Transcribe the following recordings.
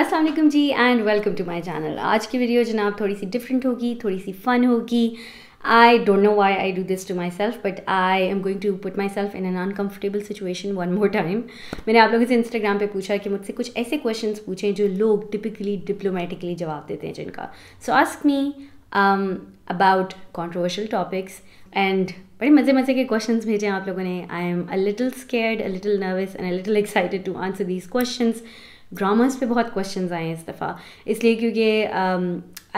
Aslam ji and welcome to my channel आज की video जनाब थोड़ी सी डिफरेंट होगी थोड़ी सी फ़न होगी I don't know why I do this to myself but I am going to put myself in an uncomfortable situation one more time मैंने आप लोगों से इंस्टाग्राम पे पूछा कि मुझसे कुछ ऐसे क्वेश्चन पूछें जो लोग टिपिकली डिप्लोमेटिकली जवाब देते हैं जिनका so ask me about controversial topics and बड़े मज़े मज़े के क्वेश्चन भेजे हैं आप लोगों ने I am a little scared a little nervous and a little excited to answer these question grammars पे बहुत क्वेश्चन आए हैं इस दफ़ा इसलिए क्योंकि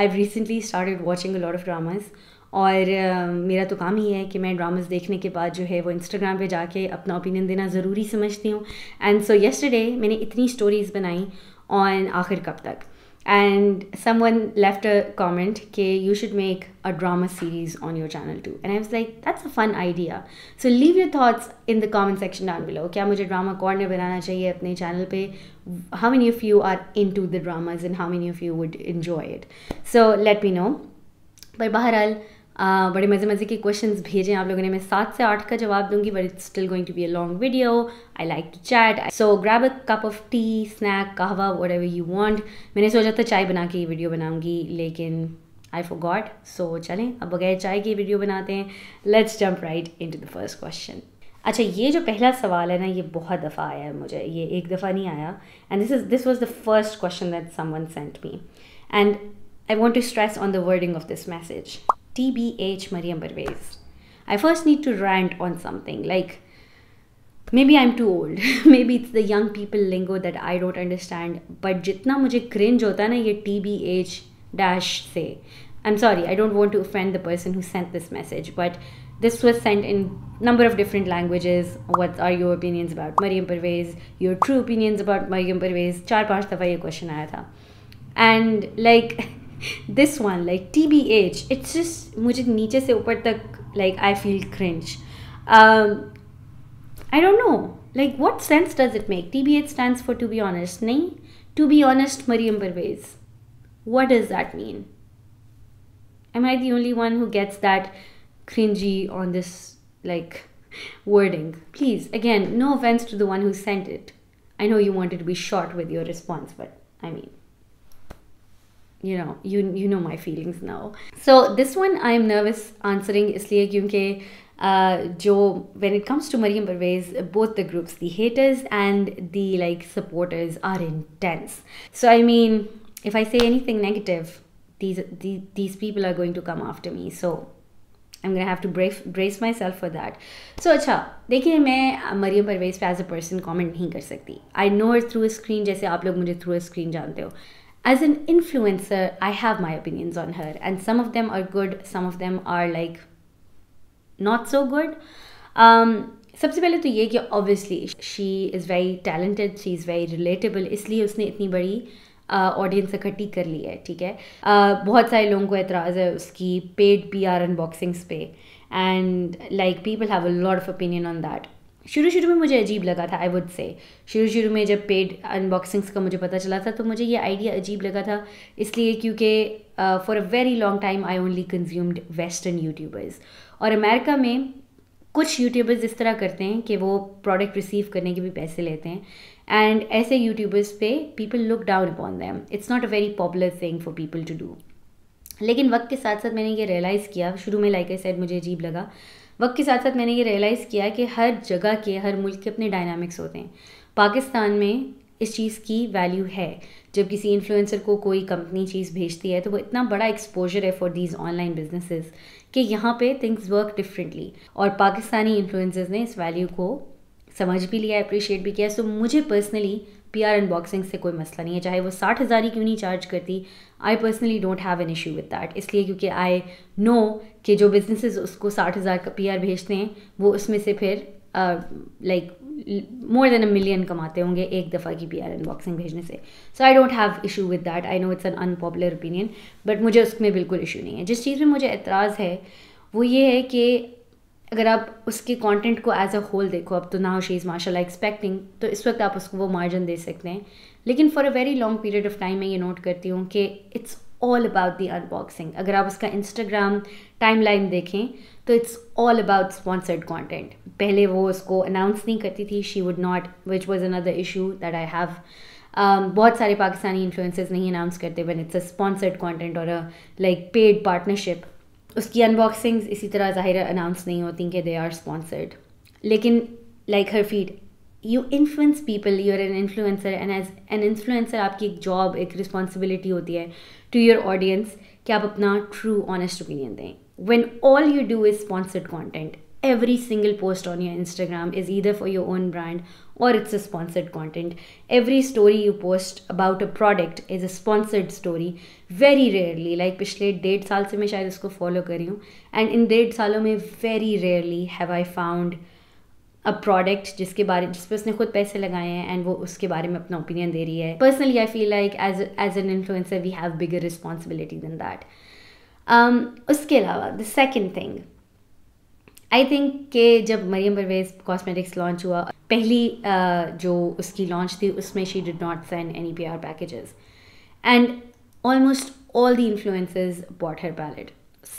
I recently started watching a lot of dramas और uh, मेरा तो काम ही है कि मैं ड्रामास देखने के बाद जो है वो इंस्टाग्राम पे जाके अपना ओपिनियन देना ज़रूरी समझती हूँ एंड सो यस्टरडे मैंने इतनी स्टोरीज़ बनाई ऑन आखिर कब तक and someone left a comment okay you should make a drama series on your channel too and i was like that's a fun idea so leave your thoughts in the comment section down below kya mujhe drama corner banana chahiye apne channel pe how many of you are into the dramas and how many of you would enjoy it so let me know but baharal. बड़े मज़े मज़े के questions भेजें आप लोगों ने मैं सात से आठ का जवाब दूंगी but it's still going to be a long video I like to chat so grab a cup of tea snack kahwa whatever you want मैंने सोचा था चाय बना के ये वीडियो बनाऊंगी लेकिन आई फो गॉड सो चलें अब बगैर चाय की वीडियो बनाते हैं let's jump right into the first question अच्छा ये जो पहला सवाल है ना ये बहुत दफ़ा आया है मुझे ये एक दफ़ा नहीं आया and this is this was the first question that someone sent me and I want to stress on the wording of this message TBH Mariam Parvez. I first need to rant on something like maybe I'm too old, maybe it's the young people lingo that I don't understand, but jitna mujhe cringe hota na ye TBH dash say. I'm sorry, I don't want to offend the person who sent this message, but this was sent in number of different languages. What are your opinions about Mariam Parvez? Your true opinions about Mariam Parvez? Char paanch dafa ye question aaya tha. And like this one like tbh it's just mujhe niche se upar tak like i feel cringe um i don't know like what sense does it make tbh stands for to be honest nahi to be honest mariam parvez what does that mean am i the only one who gets that cringy on this like wording please again no offense to the one who sent it i know you wanted to be short with your response but i mean you know you you know my feelings now so this one i am nervous answering इसलिए क्योंकि uh, जो when it comes to Mariam Parvez both the groups the haters and the like supporters are intense so i mean if i say anything negative these these, these people are going to come after me so I'm gonna have to brace, brace myself for that. So अच्छा देखिए मैं मरियम परवेज पे as a person comment नहीं कर सकती I know her through screen जैसे आप लोग मुझे थ्रू स्क्रीन जानते हो as an influencer, I have my opinions on her, and some of them are good, some of them are like not so good. Um, सबसे पहले तो ये कि obviously she is very talented, she is very relatable, इसलिए उसने इतनी बड़ी audience uh, इकट्ठी कर ली है ठीक है uh, बहुत सारे लोगों को एतराज़ है उसकी पेड पी आर अनबॉक्सिंग्स पे and like people have a lot of opinion on that शुरू शुरू में मुझे अजीब लगा था आई वुड से शुरू शुरू में जब पेड अनबॉक्सिंग्स का मुझे पता चला था तो मुझे ये आइडिया अजीब लगा था इसलिए क्योंकि for a very long time I only consumed western YouTubers और अमेरिका में कुछ यूट्यूबर्स इस तरह करते हैं कि वो प्रोडक्ट रिसीव करने के भी पैसे लेते हैं एंड ऐसे यूट्यूबर्स पे people look down upon them it's not a very popular thing for people to do लेकिन वक्त के साथ साथ मैंने ये रियलाइज़ किया शुरू में लाइक आई सेड मुझे अजीब लगा वक्त के साथ साथ मैंने ये रियलाइज़ किया कि हर जगह के हर मुल्क के अपने डायनामिक्स होते हैं पाकिस्तान में इस चीज़ की वैल्यू है जब किसी इन्फ्लुएंसर को कोई कंपनी चीज़ भेजती है तो वो इतना बड़ा एक्सपोजर है फॉर दीज ऑनलाइन बिजनेसेस कि यहाँ पे थिंग्स वर्क डिफरेंटली और पाकिस्तानी इन्फ्लुएंसर्स ने इस वैल्यू को समझ भी लिया अप्रिशिएट भी किया सो so, मुझे पर्सनली पी आर अनबॉक्सिंग से कोई मसला नहीं है चाहे वो साठ हज़ार ही क्यों नहीं चार्ज करती I personally don't have an issue with that इसलिए क्योंकि आई नो कि जो बिजनेस उसको साठ हज़ार का पी आर भेजते हैं वो उसमें से फिर like more than a million कमाते होंगे एक दफ़ा की पी आर अनबॉक्सिंग भेजने से so I don't have issue with that I know it's an unpopular opinion but मुझे उसमें बिल्कुल इशू नहीं है जिस चीज़ में मुझे एतराज़ है वो ये है कि अगर आप उसके कंटेंट को एज अ होल देखो अब तो नाउ शी इज़ माशा एक्सपेक्टिंग तो इस वक्त आप उसको वो मार्जिन दे सकते हैं लेकिन for a very long period of time मैं ये नोट करती हूँ कि it's all about the unboxing अगर आप उसका इंस्टाग्राम लाइन देखें तो it's all about sponsored content पहले वो उसको अनाउंस नहीं करती थी she would not which was another issue that I have बहुत सारे पाकिस्तानी इन्फ्लुंस नहीं अनाउंस करते one it's a sponsored content और अ लाइक पेड पार्टनरशिप उसकी अनबॉक्सिंग इसी तरह ज़ाहिर अनाउंस नहीं होती कि दे आर स्पॉन्सर्ड लेकिन like her feed you influence people you are an influencer and as an influencer आपकी एक जॉब एक रिस्पॉन्सिबिलिटी होती है टू योर ऑडियंस कि आप अपना ट्रू ऑनेस्ट ओपिनियन दें when all you do is sponsored content every single post on your Instagram is either for your own brand or it's a sponsored content. Every story you post about a product is a sponsored story. Very rarely, like पिछले डेढ़ साल से मैं शायद इसको follow कर रही हूँ एंड इन डेढ़ सालों में very rarely have I found a product जिसके बारे जिस पर उसने खुद पैसे लगाए हैं एंड वो उसके बारे में अपना ओपिनियन दे रही है personally I feel like as as an influencer we have bigger responsibility than that उसके अलावा the second thing I think के जब मरियम परवेज कॉस्मेटिक्स लॉन्च हुआ पहली uh, जो उसकी लॉन्च थी उसमें she did not send any P R packages and almost all the influencers bought her palette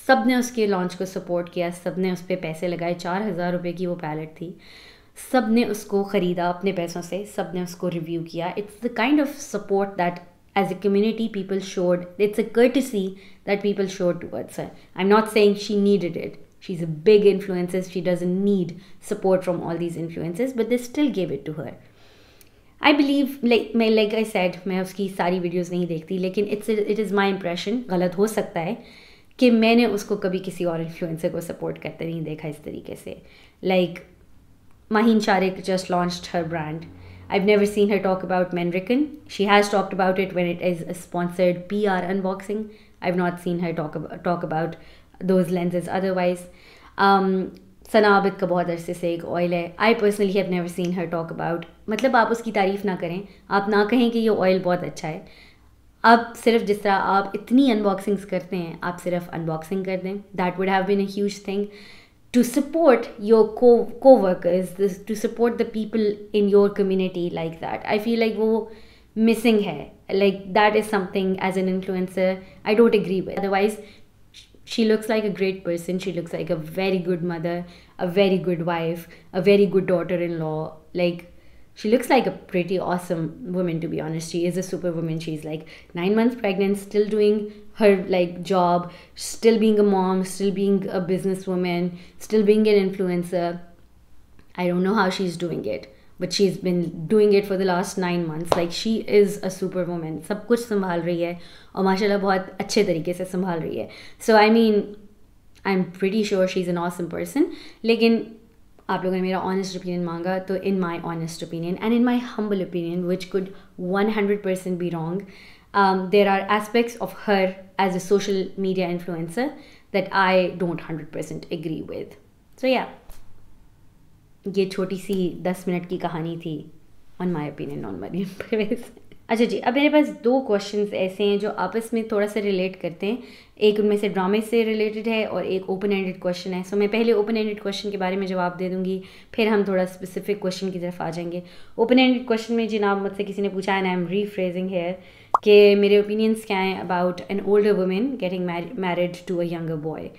सब ने उसके लॉन्च को सपोर्ट किया सब ने उस पर पैसे लगाए चार हज़ार रुपये की वो पैलेट थी सब ने उसको ख़रीदा अपने पैसों से सब ने उसको रिव्यू किया it's the kind of support that as as a people showed it's a a see that people showed towards I am not saying she needed it She's a big influencer. She doesn't need support from all these influencers, but they still gave it to her. I believe, like मैं like I said, मैं उसकी सारी videos नहीं देखती लेकिन it's it is my impression गलत हो सकता है कि मैंने उसको कभी किसी और influencer को support like Mahin Charik just launched her brand. I've never seen her talk about Menrican. She has talked about it when it is a sponsored PR unboxing. I've not seen her talk about those lenses otherwise. Um, सना आबिद का बहुत अरसे से एक oil है I personally have never seen her talk about मतलब आप उसकी तारीफ़ ना करें आप ना कहें कि ये ऑयल बहुत अच्छा है आप सिर्फ जिस तरह आप इतनी अनबॉक्सिंग्स करते हैं आप सिर्फ अनबॉक्सिंग कर दें that would have been a huge thing to support your co co-workers this, to support the people in your community like that i feel like wo missing hai like that is something as an influencer i don't agree with otherwise she looks like a great person. She looks like a very good mother, a very good wife, a very good daughter in law. Like, she looks like a pretty awesome woman, to be honest. She is a superwoman. She's like nine months pregnant, still doing her like job, still being a mom, still being a businesswoman, still being an influencer. I don't know how she's doing it but she's been doing it for the last nine months. Like she is a superwoman. Sab kuch sambhal rahi hai. Aur mashallah bahut achhe tarike se sambhal rahi hai. So I mean, I'm pretty sure she's an awesome person. Lekin aap logon ne mera honest opinion manga, to in my honest opinion and in my humble opinion, which could 100% be wrong, um, there are aspects of her as a social media influencer that I don't 100% agree with. So yeah. ये छोटी सी दस minute की कहानी थी on my opinion non Mariam Parvez अच्छा जी अब मेरे पास दो क्वेश्चंस ऐसे हैं जो आपस में थोड़ा सा रिलेट करते हैं एक उनमें से ड्रामे से रिलेटेड है और एक ओपन एंडेड क्वेश्चन है सो so, मैं पहले ओपन एंडेड क्वेश्चन के बारे में जवाब दे दूंगी फिर हम थोड़ा स्पेसिफिक क्वेश्चन की तरफ आ जाएंगे ओपन एंडेड क्वेश्चन में जिनाब मुझसे किसी ने पूछा and I am rephrasing here कि मेरे ओपिनियंस क्या हैं about an older women getting married to a younger boy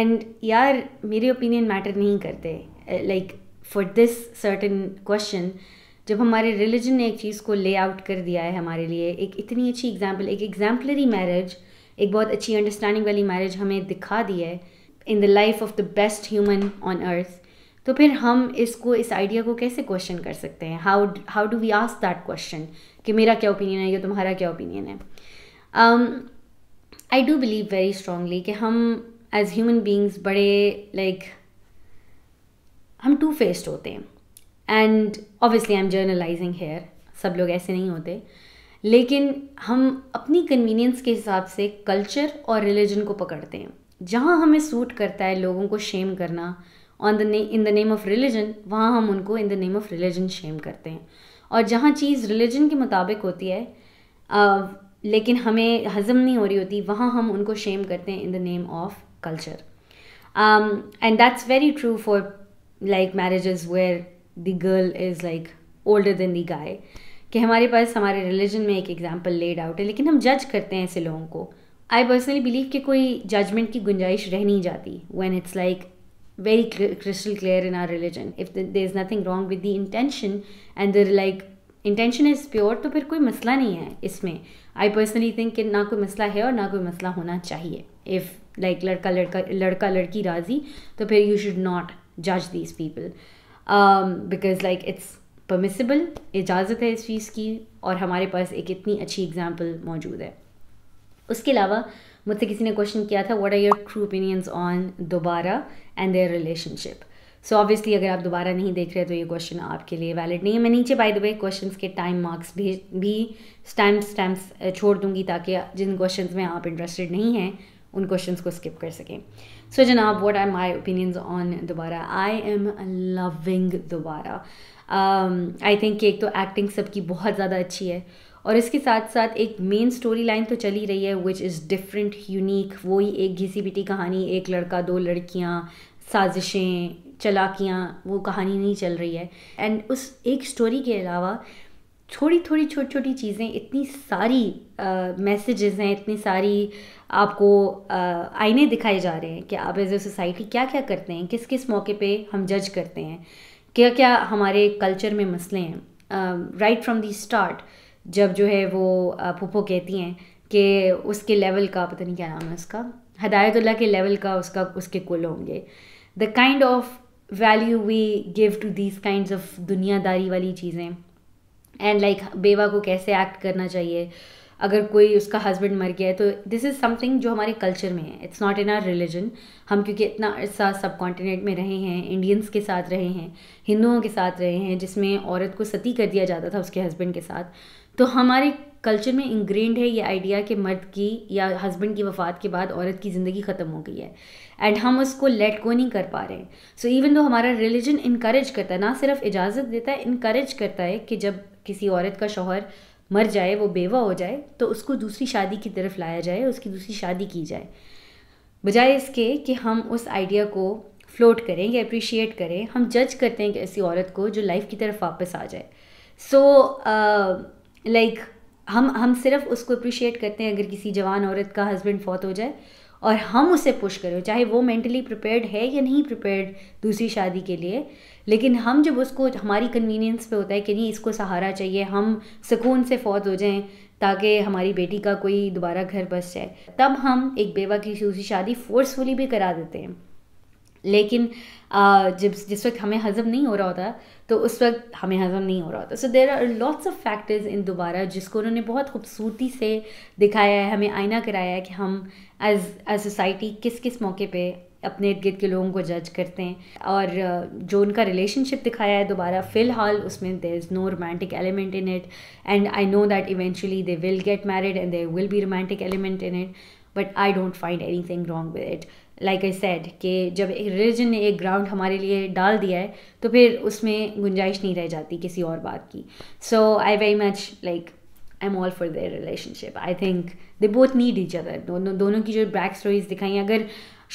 and यार मेरे ओपिनियन मैटर नहीं करते like for this certain question जब हमारे रिलीजन ने एक चीज़ को ले आउट कर दिया है हमारे लिए एक इतनी अच्छी एग्जाम्पल एक एग्जाम्पलरी मैरिज एक बहुत अच्छी अंडरस्टैंडिंग वाली मैरिज हमें दिखा दी है in the life of the best human on earth तो फिर हम इसको इस आइडिया को कैसे क्वेश्चन कर सकते हैं how how do we ask that question कि मेरा क्या ओपिनियन है या तुम्हारा क्या ओपिनियन है I do believe very strongly कि हम एज ह्यूमन बींग्स बड़े लाइक like, हम टू फेस्ड होते हैं and obviously I am generalizing here सब लोग ऐसे नहीं होते लेकिन हम अपनी कन्वीनियंस के हिसाब से कल्चर और रिलीजन को पकड़ते हैं जहाँ हमें सूट करता है लोगों को शेम करना ऑन द ने in the name of religion वहाँ हम उनको in the name of religion shame करते हैं और जहाँ चीज़ रिलीजन के मुताबिक होती है आ, लेकिन हमें हज़म नहीं हो रही होती वहाँ हम उनको शेम करते हैं in the name of culture and that's very true for like marriages where the girl is like older than the guy कि हमारे पास हमारे रिलीजन में एक एग्जाम्पल लेड आउट है लेकिन हम जज करते हैं ऐसे लोगों को आई पर्सनली बिलीव कि कोई जजमेंट की गुंजाइश रह नहीं जाती when it's like very crystal clear in our religion if there is nothing wrong with the intention and there like intention is pure तो फिर कोई मसला नहीं है इसमें आई पर्सनली थिंक कि ना कोई मसला है और ना कोई मसला होना चाहिए इफ़ लाइक लड़का लड़का लड़का लड़की राज़ी तो फिर you should not judge these people um, because like it's इजाज़त है इस चीज़ की और हमारे पास एक इतनी अच्छी एग्जाम्पल मौजूद है उसके अलावा मुझसे किसी ने क्वेश्चन किया था what are your true opinions on Dobara and their relationship so obviously अगर आप दोबारा नहीं देख रहे तो ये क्वेश्चन आपके लिए वैलिड नहीं है मैं नीचे बाई द वे क्वेश्चन के टाइम मार्क्स भी भी स्टैम्प स्टैम्प्स छोड़ दूंगी ताकि जिन क्वेश्चन में आप इंटरेस्टेड नहीं हैं उन क्वेश्चन को स्किप कर सकें So janab, what are my opinions on Dobara? I am loving Dobara. Um, I think एक तो एक्टिंग सबकी बहुत ज़्यादा अच्छी है और इसके साथ साथ एक मेन स्टोरी लाइन तो चली रही है विच इज़ डिफरेंट यूनिक वही एक घिसी पिटी कहानी एक लड़का दो लड़कियाँ साजिशें चलाकियाँ वो कहानी नहीं चल रही है एंड उस एक स्टोरी के अलावा थोड़ी थोड़ी छोटी छोटी चीज़ें इतनी सारी मैसेजेस हैं इतनी सारी आपको आईने दिखाए जा रहे हैं कि आप एज ए सोसाइटी क्या क्या करते हैं किस किस मौके पे हम जज करते हैं क्या क्या हमारे कल्चर में मसले हैं राइट फ्रॉम दी स्टार्ट जब जो है वो पुप्पो कहती हैं कि उसके लेवल का पता नहीं क्या नाम है उसका हदायतुल्ला के लेवल का उसका उसके कुल होंगे the kind of value we give to these kind of दुनियादारी वाली चीज़ें एंड लाइक like, बेवा को कैसे एक्ट करना चाहिए अगर कोई उसका हस्बैंड मर गया है तो दिस इज़ समथिंग जो हमारे कल्चर में है it's not in our religion हम क्योंकि इतना अर्सा सब कॉन्टिनेंट में रहे हैं इंडियंस के साथ रहे हैं हिंदुओं के साथ रहे हैं जिसमें औरत को सती कर दिया जाता था उसके हस्बैंड के साथ तो हमारे कल्चर में इंग्रेंड है ये आइडिया कि मर्द की या हस्बैंड की वफात के बाद औरत की ज़िंदगी ख़त्म हो गई है एंड हम उसको लेट को नहीं कर पा रहे हैं सो इवन दो हमारा रिलीजन इनक्रेज करता है ना सिर्फ इजाज़त देता है इनक्रेज करता है कि जब किसी औरत का शोहर मर जाए वो बेवा हो जाए तो उसको दूसरी शादी की तरफ लाया जाए उसकी दूसरी शादी की जाए बजाय इसके कि हम उस आइडिया को फ्लोट करें या अप्रिशिएट करें हम जज करते हैं कि ऐसी औरत को जो लाइफ की तरफ वापस आ जाए सो लाइक uh, हम हम सिर्फ उसको अप्रिशिएट करते हैं अगर किसी जवान औरत का हस्बैंड फौत हो जाए और हम उसे पुश करें चाहे वो मेंटली प्रिपेयर्ड है या नहीं प्रिपेयर्ड दूसरी शादी के लिए लेकिन हम जब उसको हमारी कन्वीनियंस पे होता है कि नहीं इसको सहारा चाहिए हम सुकून से फौत हो जाएं ताकि हमारी बेटी का कोई दोबारा घर बस जाए तब हम एक बेवा की दूसरी शादी फोर्सफुली भी करा देते हैं लेकिन जब जिस वक्त हमें हज़म नहीं हो रहा होता तो उस वक्त हमें हज़म नहीं हो रहा होता so there are lots of factors in Dobara जिसको उन्होंने बहुत खूबसूरती से दिखाया है हमें आईना कराया है कि हम एज एज सोसाइटी किस किस मौके पे अपने इर्द गिर्द के लोगों को जज करते हैं और जो उनका रिलेशनशिप दिखाया है दोबारा फ़िलहाल उसमें there is no romantic element in it and I know that eventually they will get married and there will be romantic element in it but I don't find anything wrong with it like I said कि जब एक religion ने एक ground हमारे लिए डाल दिया है तो फिर उसमें गुंजाइश नहीं रह जाती किसी और बात की so I very much like I am all for their relationship I think they both need each other दोनों दोनों की जो बैक स्टोरीज दिखाई अगर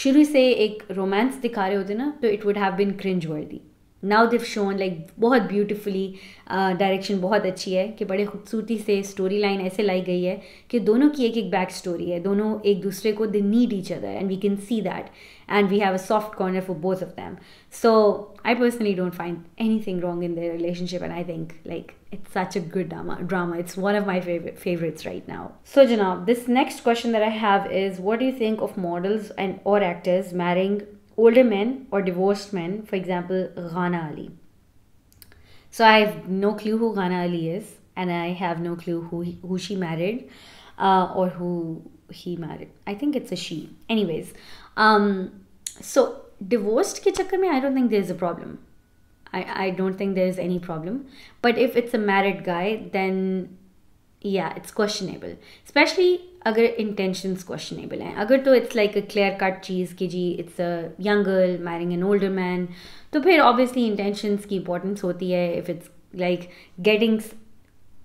शुरू से एक रोमांस दिखा रहे होते ना तो it would have been cringe worthy now they've shown like बहुत ब्यूटिफुली डायरेक्शन uh, बहुत अच्छी है कि बड़े खूबसूरती से स्टोरी लाइन ऐसे लाई गई है कि दोनों की एक एक बैक स्टोरी है दोनों एक दूसरे को they need each other and we can see that and we have a soft corner for both of them so i personally don't find anything wrong in their relationship and i think like it's such a good drama drama it's one of my favorite favorites right now so janab this next question that i have is what do you think of models and or actors marrying older men or divorced men for example ghana ali so i have no clue who ghana ali is and i have no clue who he, who she married uh, or who he married i think it's a she anyways um so divorced ke chakkar mein, i don't think there's a problem i i don't think there's any problem but if it's a married guy then yeah it's questionable especially agar intentions questionable hai. agar to it's like a clear cut cheese ki ji, it's a young girl marrying an older man to phir obviously intentions ki importance hoti hai if it's like getting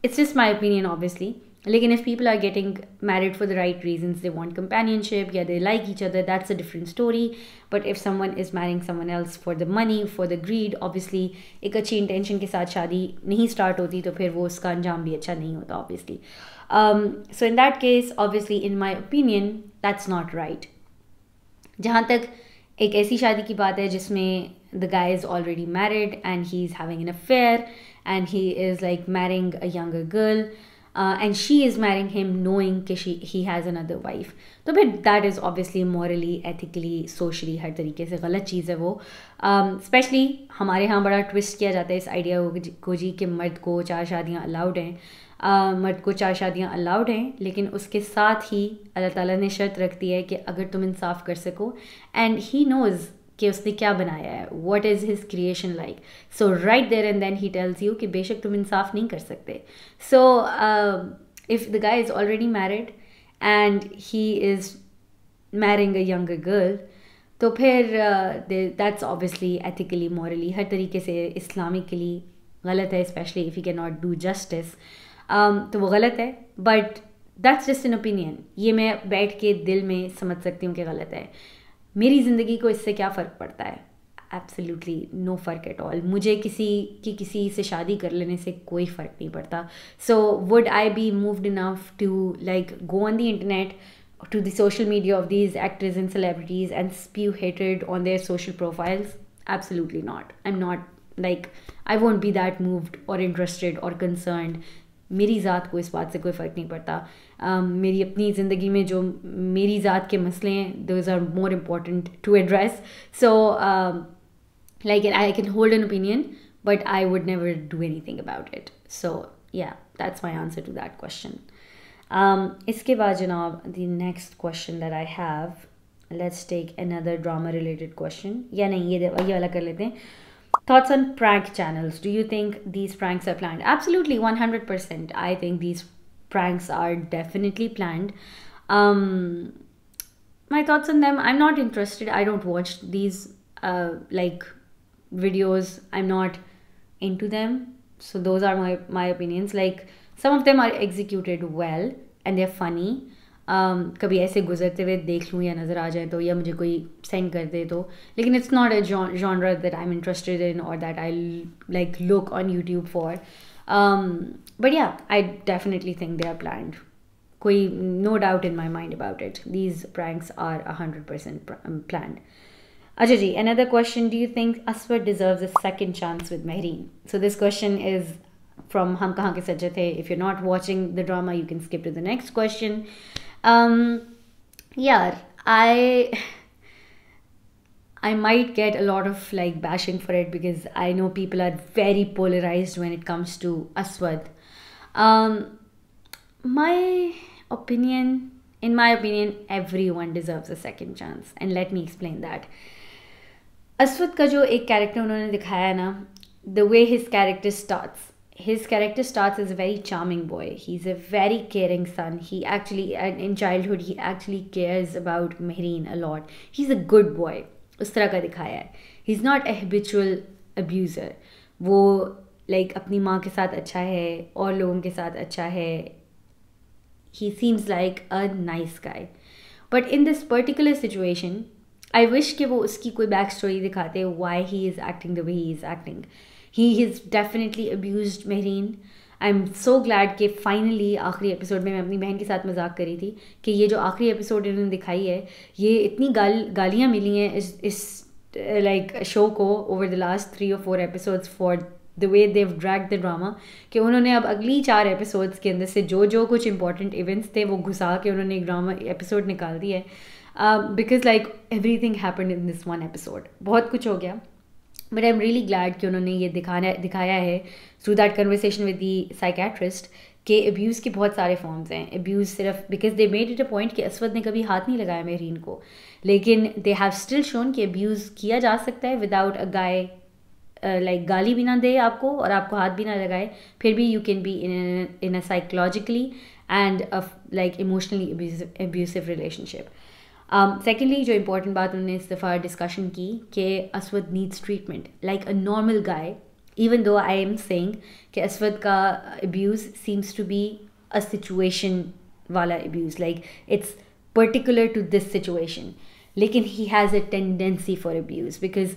it's just my opinion obviously like and if people are getting married for the right reasons they want companionship yeah they like each other that's a different story but if someone is marrying someone else for the money for the greed obviously एक अच्छी intention के साथ शादी नहीं start होती तो फिर वो उसका अंजाम भी अच्छा नहीं होता obviously um, so in that case obviously in my opinion that's not right जहाँ तक एक ऐसी शादी की बात है जिसमें the guy is already married and he's having an affair and he is like marrying a younger girl and she is marrying him knowing कि she he has another wife तो फिर that is obviously morally ethically socially हर तरीके से गलत चीज़ है वो specially um, हमारे यहाँ बड़ा ट्विस्ट किया जाता है इस आइडिया को जी कि मर्द को चार शादियाँ अलाउड हैं uh, मर्द को चार शादियाँ अलाउड हैं लेकिन उसके साथ ही अल्लाह ताला ने शर्त रख दी है कि अगर तुम इंसाफ कर सको एंड ही नोज़ कि उसने क्या बनाया है what is his creation like so right there and then he tells you कि बेशक तुम इंसाफ नहीं कर सकते so if the guy is already married and he is marrying a younger girl तो फिर दैट्स ऑब्वियसली एथिकली मॉरली हर तरीके से इस्लामिकली गलत है specially if you can not do justice तो वो गलत है but that's just an opinion ये मैं बैठ के दिल में समझ सकती हूँ कि गलत है मेरी जिंदगी को इससे क्या फ़र्क पड़ता है एब्सोल्यूटली नो फर्क एट ऑल मुझे किसी की किसी से शादी कर लेने से कोई फ़र्क नहीं पड़ता so would I be moved enough to like go on the internet to social media of these actress and celebrities and spew हेटेड on their social profiles absolutely not I am not like I want be that moved or interested or concern मेरी ज़ात को इस बात से कोई फ़र्क नहीं पड़ता Um, मेरी अपनी ज़िंदगी में जो मेरी ज़ात के मसले हैं those are more important like I can hold an opinion, but I would never do anything about it. So yeah, that's my answer to that question. Um, iske the next question that I have, let's take another drama related question. Yeah, nahi, ye, ye wala kar lete Thoughts on prank channels. Do you think these pranks are planned? Absolutely, 100%. I think these pranks are definitely planned. Um, my thoughts on them I'm not interested. I don't watch these uh, like videos. I'm not into them. So those are my, my opinions. Like some of them are executed well and they're funny. Um, कभी ऐसे गुजरते हुए देख लूँ या नज़र आ जाए तो या मुझे कोई सेंड कर दे तो लेकिन it's not a genre that I am interested in or that I like look on YouTube for um, but yeah, I definitely think they are planned. Koi, no doubt in my mind about it. These pranks are 100% pr um, planned. Ajay ji, another question. Do you think Aswad deserves a second chance with Mehreen? So this question is from Hum Kahan Ke If you're not watching the drama, you can skip to the next question. Um, yeah, I... I might get a lot of like bashing for it because I know people are very polarized when it comes to Aswad. Um, my opinion, in my opinion, everyone deserves a second chance, and let me explain that. Aswad का जो एक character उन्होंने दिखाया ना, the way his character starts, his character starts as a very charming boy. He's a very caring son. He actually, in childhood, he actually cares about Mehreen a lot. He's a good boy. उस तरह का दिखाया है he is not a abuser वो like like, अपनी माँ के साथ अच्छा है और लोगों के साथ अच्छा है he seems like a nice guy but in this particular situation I wish कि वो उसकी कोई बैक स्टोरी दिखाते why he is acting the way he is acting he is definitely abuse Mehreen I am so glad कि finally आखिरी episode में मैं अपनी बहन के साथ मजाक करी थी कि ये जो आखिरी एपिसोड इन्होंने दिखाई है ये इतनी गाल गालियाँ मिली हैं इस इस लाइक शो को over the last three or four episodes for the way they've drag the drama कि उन्होंने अब अगली चार एपिसोड्स के अंदर से जो जो कुछ इंपॉर्टेंट इवेंट्स थे वो घुसा के उन्होंने एक ड्रामा एपिसोड निकाल दिया है because like everything happen in this one episode बहुत कुछ हो गया but I am really glad कि उन्होंने ये दिखाना दिखाया है through that conversation with the psychiatrist के अब्यूज़ के बहुत सारे फॉर्म्स हैं एब्यूज़ सिर्फ because they made it a point कि असवद ने कभी हाथ नहीं लगाया मेहरीन को लेकिन दे हैव स्टिल शोन कि अब्यूज़ किया जा सकता है विदाउट अ गाय लाइक गाली भी ना दे आपको और आपको हाथ भी ना लगाए फिर भी you can be in in a psychologically and like emotionally abusive relationship secondly जो इम्पोर्टेंट बात उन्होंने इस दफ़ा डिस्कशन की कि Aswad needs treatment like a normal guy even though I am saying कि असवद का abuse seems to be a situation वाला abuse like it's particular to this situation लेकिन he has a tendency for abuse because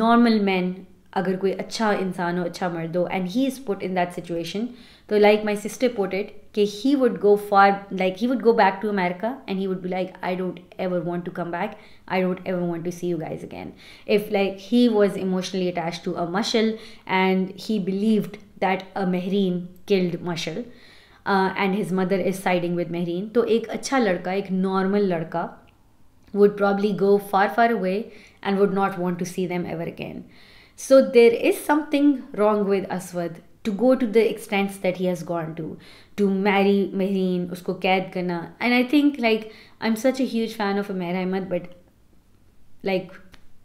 normal man agar koi acha insano acha mardo and he is put in that situation so like my sister put it ke he would go far like he would go back to america and he would be like i don't ever want to come back i don't ever want to see you guys again if like he was emotionally attached to a mushal and he believed that a mehreen killed mushal uh, and his mother is siding with mehreen to ek acha ladka ek normal ladka would probably go far far away and would not want to see them ever again so there is something wrong with Aswad to go to the extents that he has gone to, to marry Mehreen, usko qaid karna. And I think like I'm such a huge fan of Amer Ahmed, but like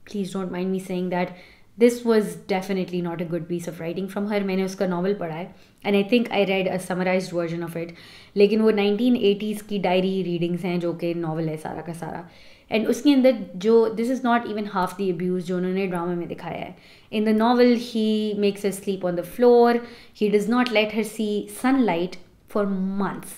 please don't mind me saying that this was definitely not a good piece of writing from her मैंने उसका novel पढ़ा है and I think I read a summarized version of it लेकिन वो 1980s की diary readings हैं जो कि Novel है Sara ka Sara. एंड उसके अंदर जो this is not even half the abuse जो उन्होंने ड्रामा में दिखाया है in the novel he makes a sleep on the floor he does not let her see sunlight for months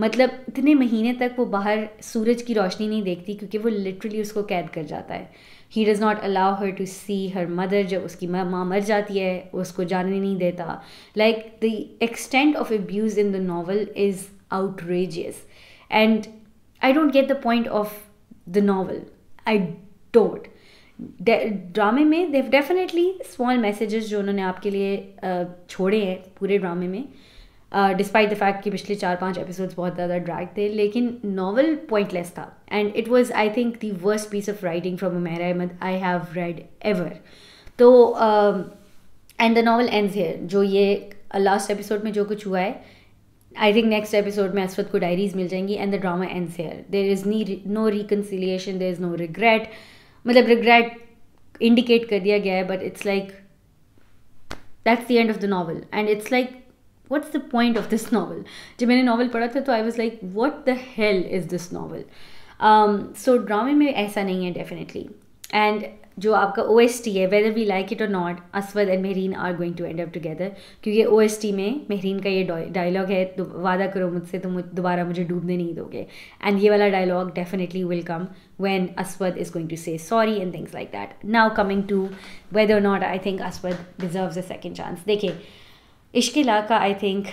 मतलब इतने महीने तक वो बाहर सूरज की रोशनी नहीं देखती क्योंकि वो लिटरली उसको कैद कर जाता है he does not allow her to see her mother जब उसकी माँ मर जाती है वो उसको जाने नहीं देता like the extent of abuse in the novel is outrageous and I don't get the point of the novel I don't ड्रामे में देव डेफिनेटली स्मॉल मैसेजेस जो उन्होंने आपके लिए छोड़े हैं पूरे ड्रामे में डिस्पाइट द फैक्ट कि पिछले चार पांच एपिसोड्स बहुत ज़्यादा ड्रैग थे लेकिन नावल पॉइंटलेस था and it was I think the worst piece of writing from Umera Ahmed I have read ever तो and the novel ends here जो ये लास्ट एपिसोड में जो कुछ हुआ है आई थिंक नेक्स्ट एपिसोड में असफत को डायरीज मिल जाएंगी and the drama ends here there is no no reconciliation there is no regret मतलब रिग्रेट इंडिकेट कर दिया गया है but it's like that's the end of the novel and it's like what is the point of this novel जब मैंने novel पढ़ा था तो I was like what the hell is this novel so ड्रामे में ऐसा नहीं है डेफिनेटली एंड जो आपका ओ एस टी है whether we like it or not Aswad and Mehreen are going to end up together क्योंकि ओ एस टी में मेहरीन का ये डायलॉग है तो वादा करो मुझसे तुम तो दोबारा मुझे डूबने नहीं दोगे एंड ये वाला dialogue definitely will come when Aswad is going to say sorry and things like that now coming to whether or I think Aswad deserve deserves second chance chance. देखिए इश्क का आई थिंक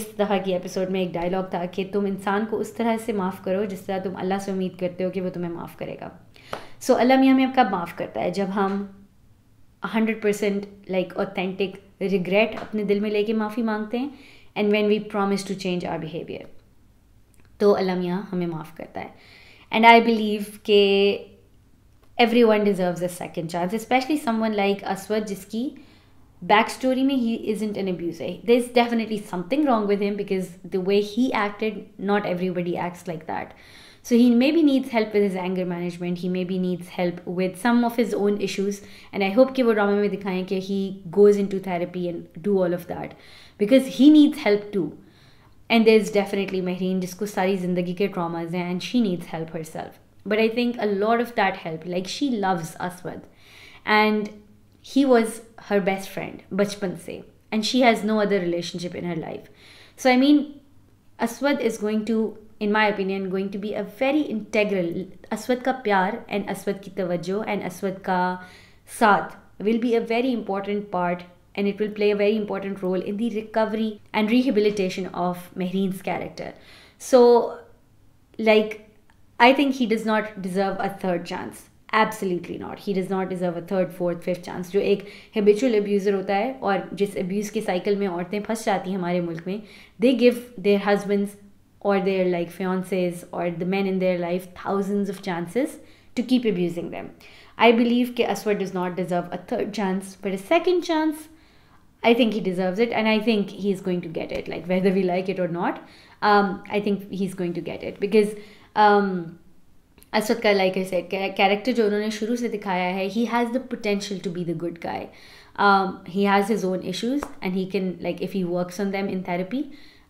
इस तरह की एपिसोड में एक डायलॉग था कि तुम इंसान को उस तरह से माफ़ करो जिस तरह तुम अल्लाह से उम्मीद करते हो कि वो तुम्हें माफ़ करेगा सो अल्लाह मियाँ हमें कब माफ़ करता है जब हम hundred percent like authentic regret अपने दिल में लेके माफ़ी मांगते हैं and when we promise to change our behaviour तो अल्लाह मियाँ हमें माफ़ करता है एंड आई बिलीव के everyone deserves a second chance specially one like Aswad जिसकी बैक स्टोरी में he is in an abuse है there is definitely something wrong with him because the way he acted not everybody acts like that So he maybe needs help with his anger management. He maybe needs help with some of his own issues. And I hope कि वो drama he goes into therapy and do all of that because he needs help too. And there's definitely Mehreen जिसको सारी ज़िंदगी के traumas and she needs help herself. But I think a lot of that help, Like she loves Aswad. And he was her best friend, bachpan se. And she has no other relationship in her life. So I mean, Aswad is going to in my opinion, going to be a very integral. Aswad ka pyar and Aswad ki tawajjo and Aswad ka saath will be a very important part and it will play a very important role in the recovery and rehabilitation of Mehreen's character. So, like, I think he does not deserve a third chance. Absolutely not. He does not deserve a third, fourth, fifth chance. जो एक habitual abuser होता है और जिस abuse के cycle में औरतें फंस जाती हैं हमारे मुल्क में they give or their like fiancés or the men in their life thousands of chances to keep abusing them. I believe that Aswar does not deserve a third chance, but a second chance, I think he deserves it, and I think he's going to get it. Like whether we like it or not, um, I think he's going to get it because um, Aswad ka, like I said, character jo unhone shuru se dikhaya hai, he has the potential to be the good guy. Um, he has his own issues, and he can like if he works on them in therapy,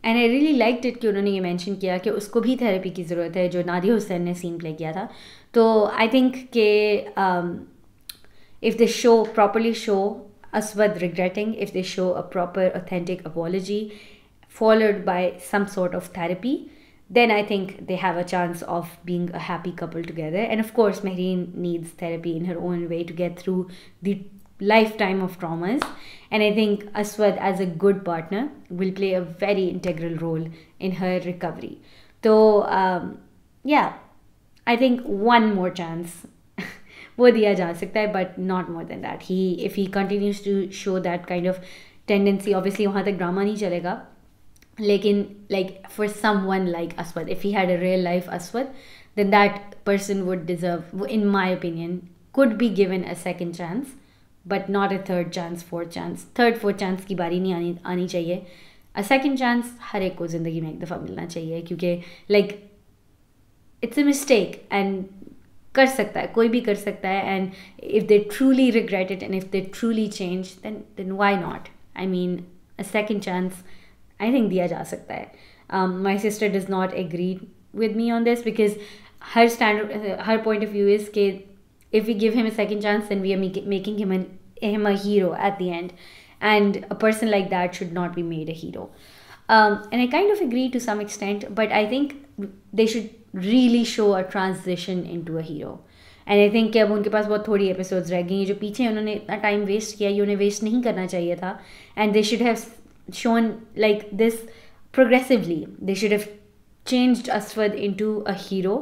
and I really like it कि उन्होंने ये mention किया कि उसको भी therapy की ज़रूरत है जो नादिया हुसैन ने सीन प्ले किया था तो आई थिंक के if they show properly show Aswad regretting if they show a proper authentic apology followed by some sort of therapy then I think they have a chance of being a happy couple together and of course Mehreen needs therapy in her own way to get through the lifetime of traumas. And I think Aswad as a good partner will play a very integral role in her recovery. So, um, yeah, I think one more chance. aja but not more than that. He, If he continues to show that kind of tendency, obviously, drama chalega. Lekin, like for someone like Aswad, if he had a real life Aswad, then that person would deserve, in my opinion, could be given a second chance. But not a third chance fourth chance third fourth chance की बारी नहीं आनी आनी चाहिए अ second chance हर एक को ज़िंदगी में एक दफ़ा मिलना चाहिए क्योंकि like it's a mistake and कर सकता है कोई भी कर सकता है and if they truly regret it and if they truly change then then why not I mean a second chance I think दिया जा सकता है my sister does not agree with me on this because her stand her point of view is के if we give him a second chance, then we are make, making him an him a hero at the end, and a person like that should not be made a hero. Um, and I kind of agree to some extent, but I think they should really show a transition into a hero. And I think कि अब उनके पास बहुत थोड़ी episodes रह गई हैं जो पीछे उन्होंने इतना टाइम किया ये नहीं करना चाहिए था and they should have shown like this progressively they changed Aswad into a hero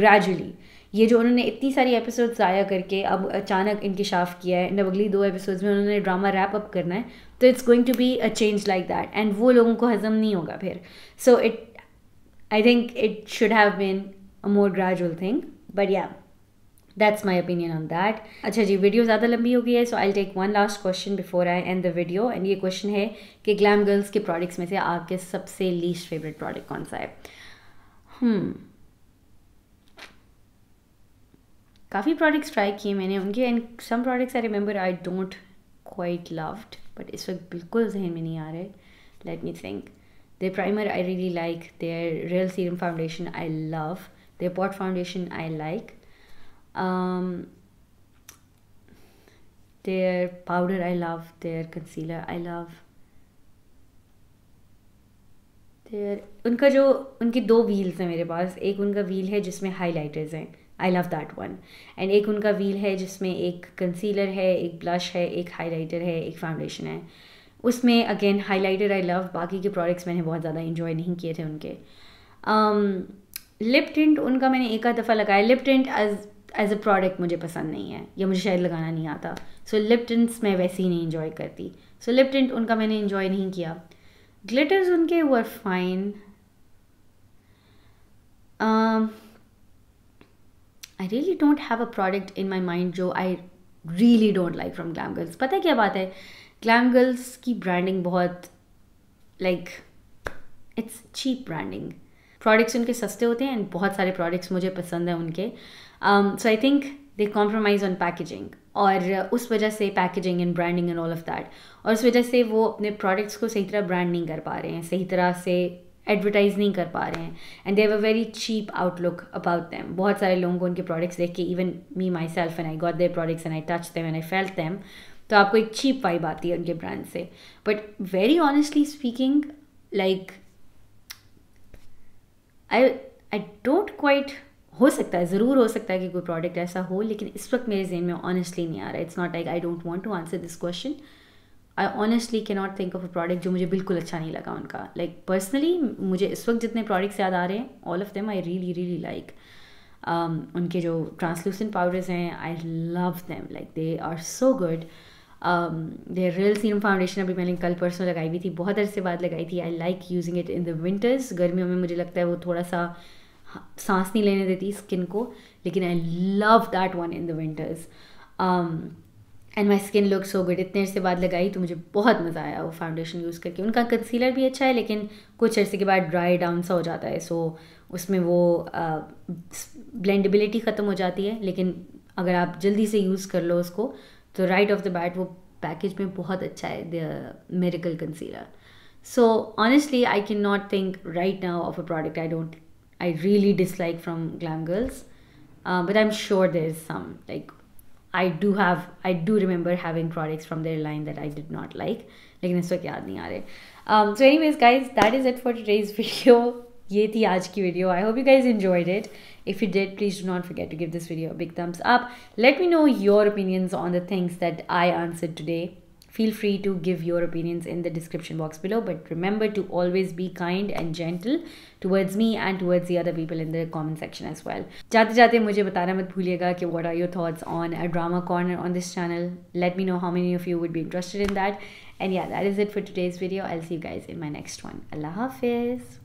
gradually. ये जो उन्होंने इतनी सारी एपिसोड्स ज़ाया करके अब अचानक इंकशाफ किया है नब अगली दो एपिसोड्स में उन्होंने ड्रामा रैप अप करना है तो it's going to be a change like that and वो लोगों को हजम नहीं होगा फिर so it I think it should have been a more gradual thing but yeah that's my opinion on that अच्छा जी वीडियो ज़्यादा लंबी हो गई है so I take one last question before I end the video and ये question है कि ग्लैम गर्ल्स के प्रोडक्ट्स में से आपके सबसे लीस्ट फेवरेट प्रोडक्ट कौन सा है हम्म hmm. काफ़ी प्रोडक्ट्स ट्राई किए मैंने उनके and some products I remember I don't quite loved but इस वक्त बिल्कुल जहन में नहीं आ रहे let me think the primer I really like the their real serum foundation I love their pot foundation I like their powder I love their concealer I love उनका जो उनके दो व्हील्स हैं मेरे पास एक उनका व्हील है जिसमें हाइलाइटर्स हैं I love that one and एक उनका व्हील है जिसमें एक कंसीलर है एक ब्लश है एक हाईलाइटर है एक फाउंडेशन है उसमें अगेन हाईलाइटर आई लव बाकी के प्रोडक्ट्स मैंने बहुत ज़्यादा इन्जॉय नहीं किए थे उनके लिप um, टिंट उनका मैंने एक आध दफ़ा लगाया lip tint as as a product मुझे पसंद नहीं है या मुझे शायद लगाना नहीं आता सो लिप टिंट्स मैं वैसे ही नहीं इन्जॉय करती सो लिप टिंट उनका मैंने इन्जॉय नहीं किया ग्लिटर्स उनके were fine I really don't have a product in my mind जो I really don't like from glam girls पता है क्या बात है ग्लैम गर्ल्स की ब्रांडिंग बहुत like it's cheap branding products उनके सस्ते होते हैं एंड बहुत सारे प्रोडक्ट्स मुझे पसंद हैं उनके so I think they compromise on packaging और उस वजह से packaging and branding and all of that और उस वजह से वो अपने प्रोडक्ट्स को सही तरह ब्रांड नहीं कर पा रहे हैं सही तरह से एडवर्टाइज़ नहीं कर पा रहे हैं and they've a very cheap outlook about them बहुत सारे लोगों को उनके प्रोडक्ट्स देख के even me myself and I got their products and I touch them and I felt them तो आपको एक चीप वाइब आती है उनके ब्रांड से but very honestly speaking like I I don't quite हो सकता है ज़रूर हो सकता है कि कोई प्रोडक्ट ऐसा हो लेकिन इस वक्त मेरे जेन में ऑनेस्टली नहीं आ रहा है it's not like I don't want to answer this question I honestly can not think of a product जो मुझे बिल्कुल अच्छा नहीं लगा उनका लाइक like, पर्सनली मुझे इस वक्त जितने प्रोडक्ट्स याद आ रहे हैं all of them I really really like उनके जो ट्रांसलूसेंट पाउडर्स हैं I love them like they are so good the real serum foundation अभी मैंने कल परसों लगाई हुई थी बहुत अरसे बाद लगाई थी I like using it in the winters गर्मियों में मुझे लगता है वो थोड़ा सा सांस नहीं लेने देती स्किन को लेकिन I love that one in the winters and my skin look so good इतने अर्से बाद लगाई तो मुझे बहुत मज़ा आया वो फाउंडेशन यूज़ करके उनका कंसीलर भी अच्छा है लेकिन कुछ अर्से के बाद ड्राई डाउन सा हो जाता है सो so, उसमें वो ब्लेंडेबिलिटी ख़त्म हो जाती है लेकिन अगर आप जल्दी से यूज़ कर लो उसको तो राइट ऑफ द बैट वो पैकेज में बहुत अच्छा है the miracle concealer so honestly I can not think right now of a product I don't I really dislike from glam girls but I am sure there is some like I do have I do remember having products from their line that I did not like. Like, इस वक्त याद um, So anyways guys that is it for today's video. ये थी आज की video I hope you guys enjoyed it if you did please do not forget to give this video big thumbs up let me know your opinions on the things that I answer today Feel free to give your opinions in the description box below. But remember to always be kind and gentle towards me and towards the other people in the comment section as well. जाते जाते मुझे बताना मत भूलिएगा कि what are your thoughts on a drama corner on this channel. Let me know how many of you would be interested in that. And yeah, that is it for today's video. I'll see you guys in my next one. Allah Hafiz.